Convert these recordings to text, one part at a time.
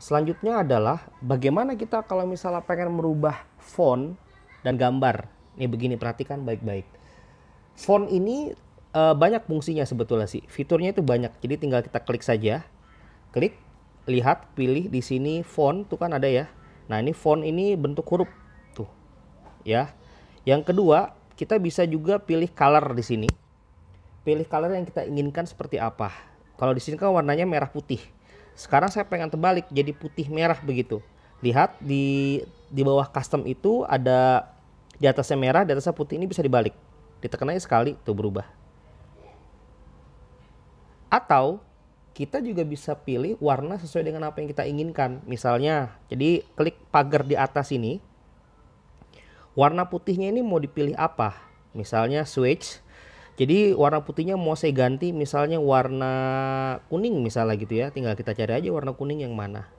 Selanjutnya adalah bagaimana kita kalau misalnya pengen merubah font dan gambar. Ini begini perhatikan baik-baik. Font ini e, banyak fungsinya sebetulnya sih. Fiturnya itu banyak. Jadi tinggal kita klik saja. Klik, lihat, pilih di sini font tuh kan ada ya. Nah, ini font ini bentuk huruf tuh. Ya. Yang kedua, kita bisa juga pilih color di sini. Pilih color yang kita inginkan seperti apa. Kalau di sini kan warnanya merah putih sekarang saya pengen terbalik jadi putih merah begitu. Lihat di di bawah custom itu ada di atasnya merah, di atasnya putih ini bisa dibalik. Ditekan aja sekali tuh berubah. Atau kita juga bisa pilih warna sesuai dengan apa yang kita inginkan. Misalnya, jadi klik pagar di atas ini. Warna putihnya ini mau dipilih apa? Misalnya switch jadi warna putihnya mau saya ganti misalnya warna kuning misalnya gitu ya. Tinggal kita cari aja warna kuning yang mana.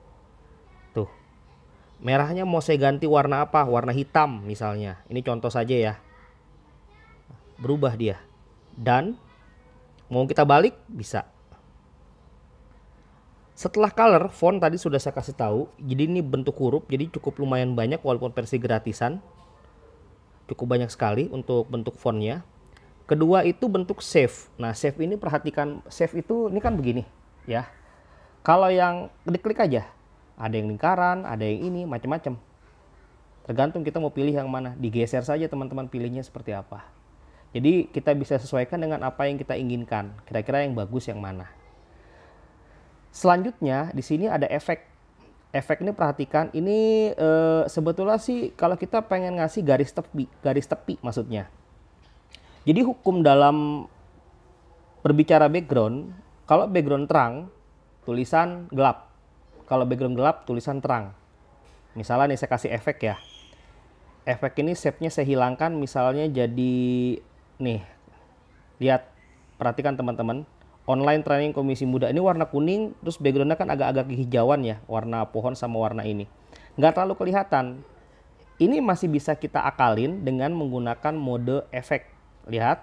Tuh. Merahnya mau saya ganti warna apa? Warna hitam misalnya. Ini contoh saja ya. Berubah dia. Dan mau kita balik bisa. Setelah color, font tadi sudah saya kasih tahu. Jadi ini bentuk huruf, jadi cukup lumayan banyak walaupun versi gratisan. Cukup banyak sekali untuk bentuk fontnya. Kedua itu bentuk save. Nah, save ini perhatikan save itu ini kan begini, ya. Kalau yang diklik aja, ada yang lingkaran, ada yang ini, macam-macam. Tergantung kita mau pilih yang mana. Digeser saja teman-teman pilihnya seperti apa. Jadi kita bisa sesuaikan dengan apa yang kita inginkan. Kira-kira yang bagus yang mana. Selanjutnya di sini ada efek. Efek ini perhatikan ini e, sebetulnya sih kalau kita pengen ngasih garis tepi, garis tepi maksudnya jadi hukum dalam berbicara background, kalau background terang, tulisan gelap. Kalau background gelap, tulisan terang. Misalnya nih saya kasih efek ya. Efek ini shape-nya saya hilangkan misalnya jadi nih. Lihat, perhatikan teman-teman. Online Training Komisi Muda ini warna kuning, terus backgroundnya kan agak-agak kehijauan ya, warna pohon sama warna ini. Nggak terlalu kelihatan. Ini masih bisa kita akalin dengan menggunakan mode efek Lihat.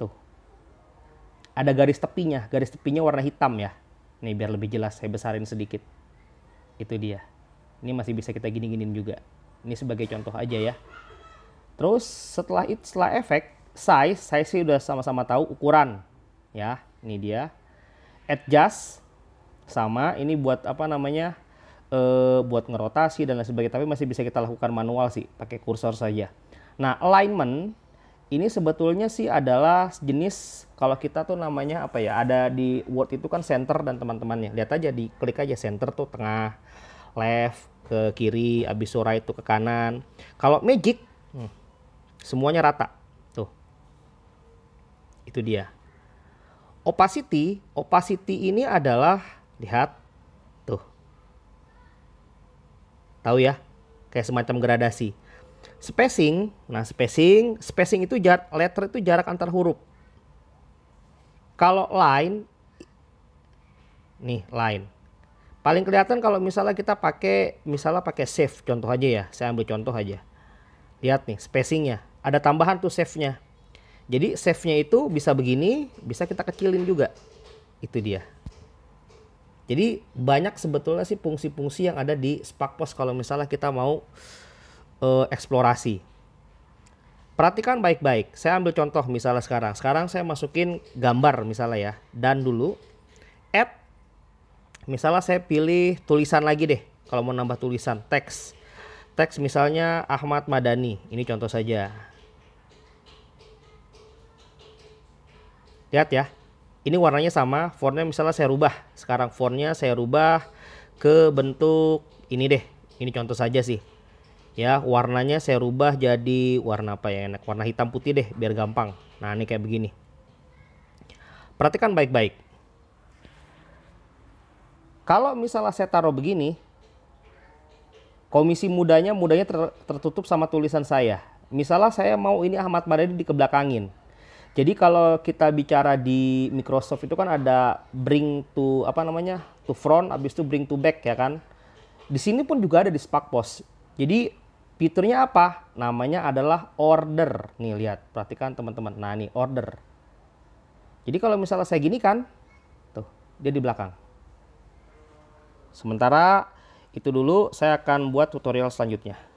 Tuh. Ada garis tepinya. Garis tepinya warna hitam ya. Ini biar lebih jelas saya besarin sedikit. Itu dia. Ini masih bisa kita gini-ginin juga. Ini sebagai contoh aja ya. Terus setelah itu setelah efek size, saya sih udah sama-sama tahu ukuran. Ya, ini dia. Adjust sama ini buat apa namanya? E, buat ngerotasi dan lain sebagainya, tapi masih bisa kita lakukan manual sih pakai kursor saja. Nah, alignment ini sebetulnya sih adalah jenis kalau kita tuh namanya apa ya ada di Word itu kan center dan teman-temannya lihat aja di klik aja center tuh tengah left ke kiri abis suara itu ke kanan kalau magic hmm, semuanya rata tuh itu dia opacity opacity ini adalah lihat tuh tahu ya kayak semacam gradasi Spacing, nah spacing, spacing itu jarak letter itu jarak antar huruf. Kalau line, nih line. Paling kelihatan kalau misalnya kita pakai, misalnya pakai save, contoh aja ya, saya ambil contoh aja. Lihat nih spacingnya, ada tambahan tuh save-nya. Jadi save-nya itu bisa begini, bisa kita kecilin juga. Itu dia. Jadi banyak sebetulnya sih fungsi-fungsi yang ada di Sparkpost kalau misalnya kita mau uh, eksplorasi. Perhatikan baik-baik. Saya ambil contoh misalnya sekarang. Sekarang saya masukin gambar misalnya ya. Dan dulu add misalnya saya pilih tulisan lagi deh. Kalau mau nambah tulisan teks. Teks misalnya Ahmad Madani. Ini contoh saja. Lihat ya. Ini warnanya sama, fontnya misalnya saya rubah. Sekarang fontnya saya rubah ke bentuk ini deh. Ini contoh saja sih ya warnanya saya rubah jadi warna apa ya enak warna hitam putih deh biar gampang nah ini kayak begini perhatikan baik-baik kalau misalnya saya taruh begini komisi mudanya mudanya ter tertutup sama tulisan saya misalnya saya mau ini Ahmad Madani dikebelakangin jadi kalau kita bicara di Microsoft itu kan ada bring to apa namanya to front, abis itu bring to back ya kan. Di sini pun juga ada di Spark Post. Jadi Fiturnya apa? Namanya adalah order. Nih lihat, perhatikan teman-teman. Nah ini order. Jadi kalau misalnya saya gini kan, tuh dia di belakang. Sementara itu dulu saya akan buat tutorial selanjutnya.